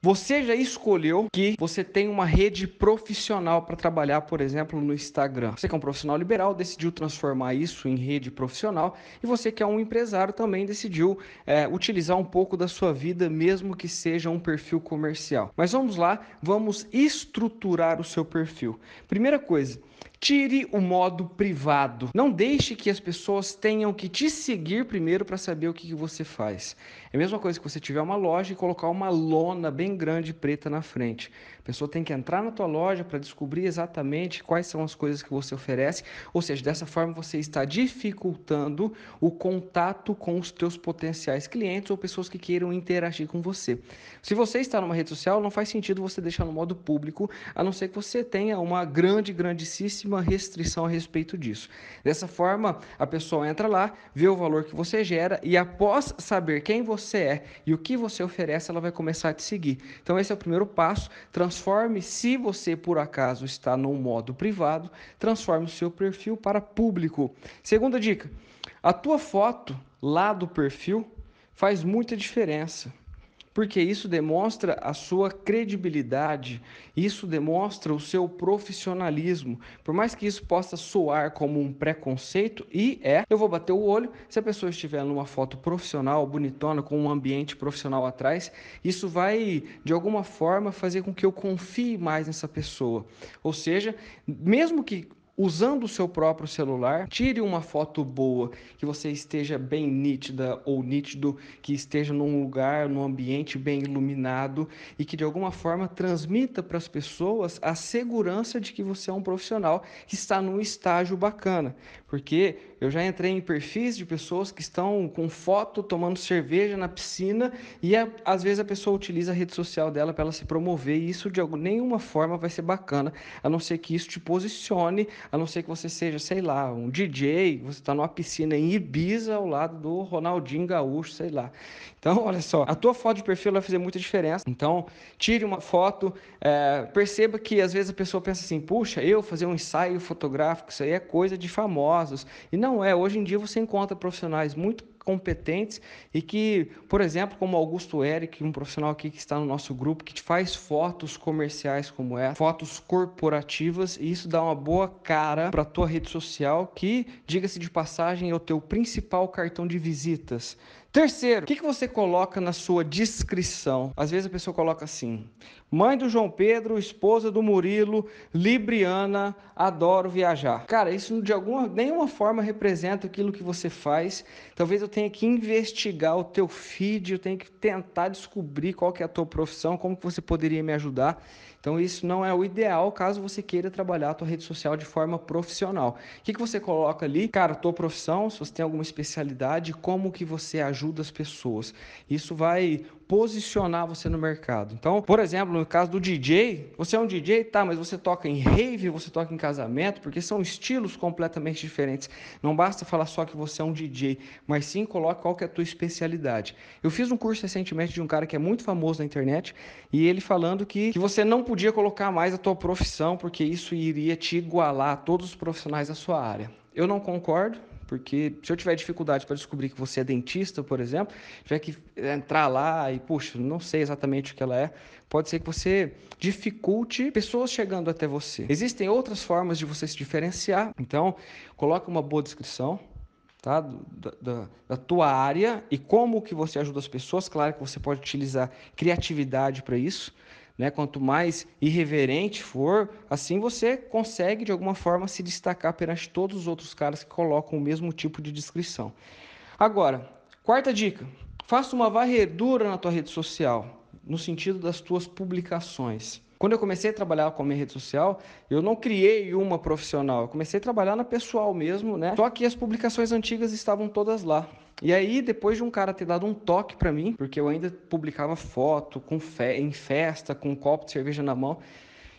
Você já escolheu que você tem uma rede profissional para trabalhar, por exemplo, no Instagram. Você que é um profissional liberal decidiu transformar isso em rede profissional e você que é um empresário também decidiu é, utilizar um pouco da sua vida, mesmo que seja um perfil comercial. Mas vamos lá, vamos estruturar o seu perfil. Primeira coisa, Tire o modo privado. Não deixe que as pessoas tenham que te seguir primeiro para saber o que, que, você faz. É a mesma coisa que você tiver uma loja e colocar uma lona bem grande preta na frente. A pessoa tem que entrar na tua loja para descobrir exatamente quais são as coisas que você oferece. Ou seja, dessa forma você está dificultando o contato com os teus potenciais clientes ou pessoas que queiram interagir com você. Se você está numa rede social, não faz sentido você deixar no modo público, a não ser que você tenha uma grande, grandíssima pouquíssima restrição a respeito disso. Dessa forma, a pessoa entra lá, vê o valor que você gera e após saber quem você é e o que você oferece, ela vai começar a te seguir. Então esse é o primeiro passo. Transforme, se você por acaso está no modo privado, transforme o seu perfil para público. Segunda dica: a tua foto lá do perfil faz muita diferença porque isso demonstra a sua credibilidade, isso demonstra o seu profissionalismo. Por mais que isso possa soar como um preconceito, e é, eu vou bater o olho, se a pessoa estiver numa foto profissional, bonitona, com um ambiente profissional atrás, isso vai, de alguma forma, fazer com que eu confie mais nessa pessoa. Ou seja, mesmo que usando o seu próprio celular, tire uma foto boa, que você esteja bem nítida ou nítido, que esteja num lugar, num ambiente bem iluminado e que de alguma forma transmita para as pessoas a segurança de que você é um profissional que está num estágio bacana, porque eu já entrei em perfis de pessoas que estão com foto tomando cerveja na piscina e a, às vezes a pessoa utiliza a rede social dela para ela se promover e isso de alguma, nenhuma forma vai ser bacana, a não ser que isso te posicione, a não ser que você seja, sei lá, um DJ, você está numa piscina em Ibiza ao lado do Ronaldinho Gaúcho, sei lá. Então, olha só, a tua foto de perfil vai fazer muita diferença. Então, tire uma foto, é, perceba que às vezes a pessoa pensa assim, puxa, eu fazer um ensaio fotográfico, isso aí é coisa de famosos. E não não é. Hoje em dia você encontra profissionais muito competentes e que, por exemplo, como Augusto Eric, um profissional aqui que está no nosso grupo, que faz fotos comerciais como é, fotos corporativas, e isso dá uma boa cara para a tua rede social, que, diga-se de passagem, é o teu principal cartão de visitas. Terceiro, o que, que você coloca na sua descrição? Às vezes a pessoa coloca assim: mãe do João Pedro, esposa do Murilo, Libriana, adoro viajar. Cara, isso de alguma nenhuma forma representa aquilo que você faz. Talvez eu tenha que investigar o teu feed, eu tenho que tentar descobrir qual que é a tua profissão, como que você poderia me ajudar. Então isso não é o ideal caso você queira trabalhar a tua rede social de forma profissional. O que, que você coloca ali? Cara, tua profissão, se você tem alguma especialidade, como que você ajuda ajuda as pessoas. Isso vai posicionar você no mercado. Então, por exemplo, no caso do DJ, você é um DJ, tá, mas você toca em rave, você toca em casamento, porque são estilos completamente diferentes. Não basta falar só que você é um DJ, mas sim coloque qual que é a tua especialidade. Eu fiz um curso recentemente de um cara que é muito famoso na internet e ele falando que, que você não podia colocar mais a tua profissão porque isso iria te igualar a todos os profissionais da sua área. Eu não concordo, porque se eu tiver dificuldade para descobrir que você é dentista, por exemplo, tiver que eh, entrar lá e, puxa, não sei exatamente o que ela é, pode ser que você dificulte pessoas chegando até você. Existem outras formas de você se diferenciar. Então, coloque uma boa descrição, Tá? Da, da, da, tua área e como que você ajuda as pessoas. Claro que você pode utilizar criatividade para isso, né? Quanto mais irreverente for, assim você consegue de alguma forma se destacar perante todos os outros caras que colocam o mesmo tipo de descrição. Agora, quarta dica: faça uma varredura na tua rede social, no sentido das tuas publicações. Quando eu comecei a trabalhar com a minha rede social, eu não criei uma profissional, eu comecei a trabalhar na pessoal mesmo, né? Só que as publicações antigas estavam todas lá. E aí, depois de um cara ter dado um toque para mim, porque eu ainda publicava foto com fe em festa, com um copo de cerveja na mão,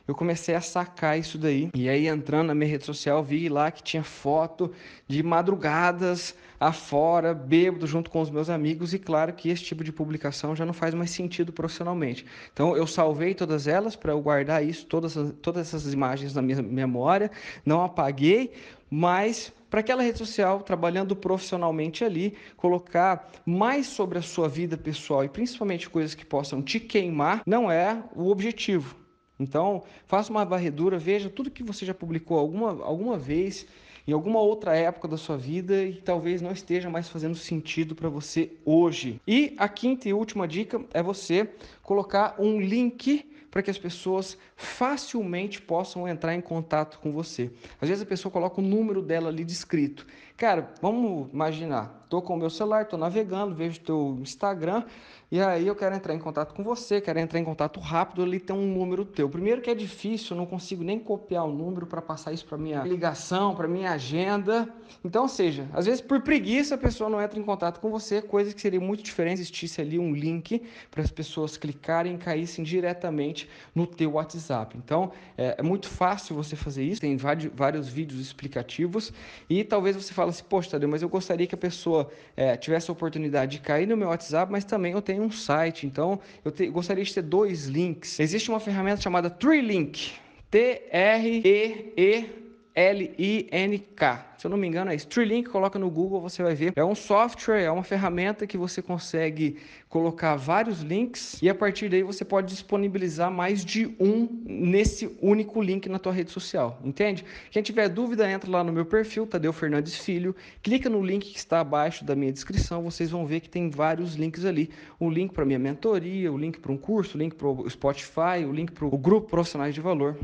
eu comecei a sacar isso daí. E aí, entrando na minha rede social, vi lá que tinha foto de madrugadas afora, bêbado junto com os meus amigos, e claro que esse tipo de publicação já não faz mais sentido profissionalmente. Então, eu salvei todas elas para eu guardar isso, todas, todas essas imagens na minha memória, não apaguei, mas para aquela rede social, trabalhando profissionalmente ali, colocar mais sobre a sua vida pessoal e principalmente coisas que possam te queimar, não é o objetivo. Então, faça uma varredura, veja tudo que você já publicou alguma, alguma vez, em alguma outra época da sua vida e talvez não esteja mais fazendo sentido para você hoje. E a quinta e última dica é você colocar um link para que as pessoas facilmente possam entrar em contato com você. Às vezes a pessoa coloca o número dela ali descrito. Cara, vamos imaginar, tô com o meu celular, tô navegando, vejo teu Instagram e aí eu quero entrar em contato com você, quero entrar em contato rápido, ali tem um número teu. Primeiro que é difícil, eu não consigo nem copiar o número para passar isso para minha ligação, para minha agenda. Então, seja, às vezes por preguiça a pessoa não entra em contato com você, coisa que seria muito diferente se existisse ali um link para as pessoas clicarem e caíssem diretamente no teu WhatsApp WhatsApp. Então, é, é muito fácil você fazer isso, tem vários, vários vídeos explicativos e talvez você fale assim, poxa, Tadeu, mas eu gostaria que a pessoa é, tivesse a oportunidade de cair no meu WhatsApp, mas também eu tenho um site, então eu te, gostaria de ter dois links. Existe uma ferramenta chamada TreeLink, T-R-E-E L-I-N-K. Se eu não me engano, é Streelink, coloca no Google, você vai ver. É um software, é uma ferramenta que você consegue colocar vários links e a partir daí você pode disponibilizar mais de um nesse único link na tua rede social, entende? Quem tiver dúvida, entra lá no meu perfil, Tadeu Fernandes Filho, clica no link que está abaixo da minha descrição, vocês vão ver que tem vários links ali. O link para minha mentoria, o link para um curso, o link para o Spotify, o link para o grupo Profissionais de Valor.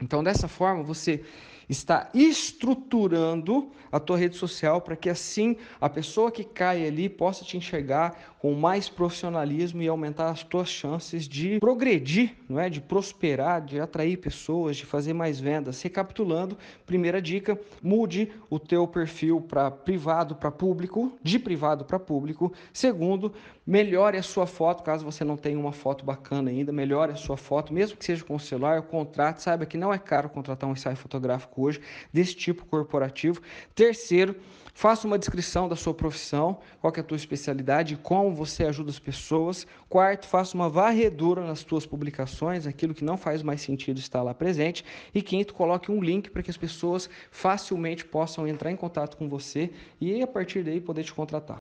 Então, dessa forma, você está estruturando a tua rede social para que assim a pessoa que cai ali possa te enxergar com mais profissionalismo e aumentar as tuas chances de progredir, não é? De prosperar, de atrair pessoas, de fazer mais vendas. Recapitulando, primeira dica, mude o teu perfil para privado para público, de privado para público. Segundo, melhore a sua foto, caso você não tenha uma foto bacana ainda, melhore a sua foto, mesmo que seja com o celular, contrate, saiba que não é caro contratar um ensaio fotográfico hoje desse tipo corporativo. Terceiro, faça uma descrição da sua profissão, qual é a tua especialidade, como você ajuda as pessoas. Quarto, faça uma varredura nas tuas publicações, aquilo que não faz mais sentido estar lá presente. E quinto, coloque um link para que as pessoas facilmente possam entrar em contato com você e a partir daí poder te contratar.